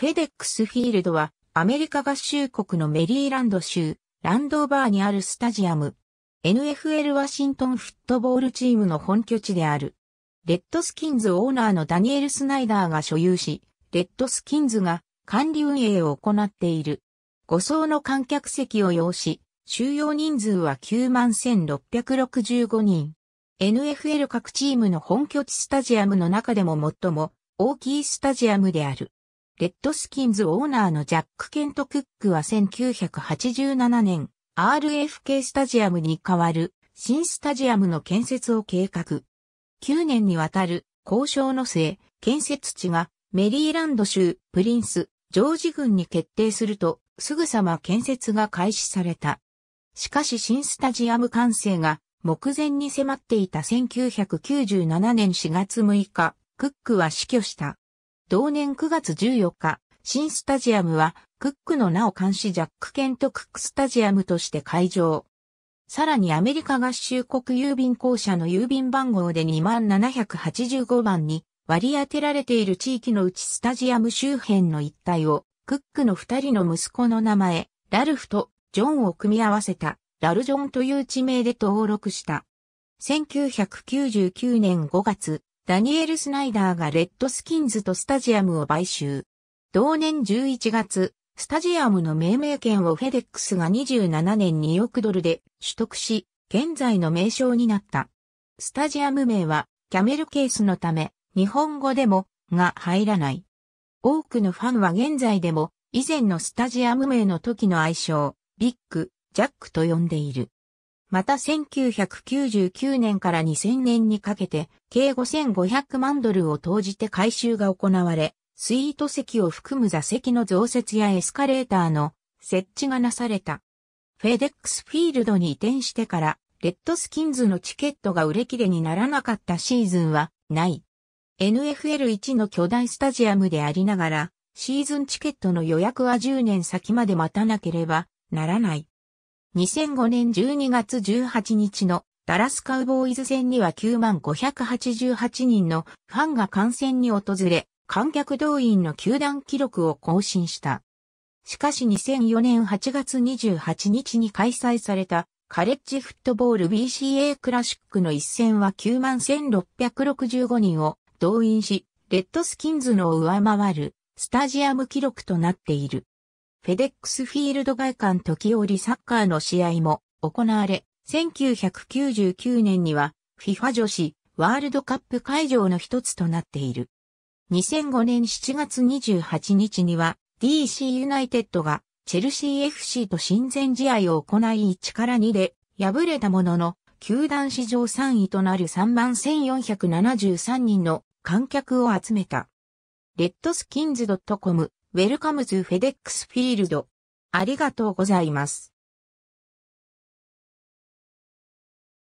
フェデックスフィールドはアメリカ合衆国のメリーランド州ランドーバーにあるスタジアム。NFL ワシントンフットボールチームの本拠地である。レッドスキンズオーナーのダニエル・スナイダーが所有し、レッドスキンズが管理運営を行っている。5層の観客席を要し、収容人数は91,665人。NFL 各チームの本拠地スタジアムの中でも最も大きいスタジアムである。レッドスキンズオーナーのジャック・ケント・クックは1987年、RFK スタジアムに代わる新スタジアムの建設を計画。9年にわたる交渉の末、建設地がメリーランド州プリンス、ジョージ郡に決定すると、すぐさま建設が開始された。しかし新スタジアム完成が目前に迫っていた1997年4月6日、クックは死去した。同年9月14日、新スタジアムは、クックの名を監視ジャック・ケント・クックスタジアムとして開場。さらにアメリカ合衆国郵便公社の郵便番号で2785番に割り当てられている地域のうちスタジアム周辺の一帯を、クックの二人の息子の名前、ラルフとジョンを組み合わせた、ラルジョンという地名で登録した。1999年5月、ダニエル・スナイダーがレッドスキンズとスタジアムを買収。同年11月、スタジアムの命名権をフェデックスが27年2億ドルで取得し、現在の名称になった。スタジアム名はキャメルケースのため、日本語でもが入らない。多くのファンは現在でも以前のスタジアム名の時の愛称、ビッグ、ジャックと呼んでいる。また1999年から2000年にかけて、計5500万ドルを投じて改修が行われ、スイート席を含む座席の増設やエスカレーターの設置がなされた。フェデックスフィールドに移転してから、レッドスキンズのチケットが売れ切れにならなかったシーズンはない。NFL1 の巨大スタジアムでありながら、シーズンチケットの予約は10年先まで待たなければならない。2005年12月18日のダラスカウボーイズ戦には9万588人のファンが観戦に訪れ、観客動員の球団記録を更新した。しかし2004年8月28日に開催されたカレッジフットボール BCA クラシックの一戦は9万1665人を動員し、レッドスキンズの上回るスタジアム記録となっている。フェデックスフィールド外観時折サッカーの試合も行われ、1999年には FIFA 女子ワールドカップ会場の一つとなっている。2005年7月28日には DC ユナイテッドがチェルシー FC と親善試合を行い1から2で敗れたものの、球団史上3位となる3万1473人の観客を集めた。レッドスキンズ .com Welcome to FedEx Field。ありがとうございます。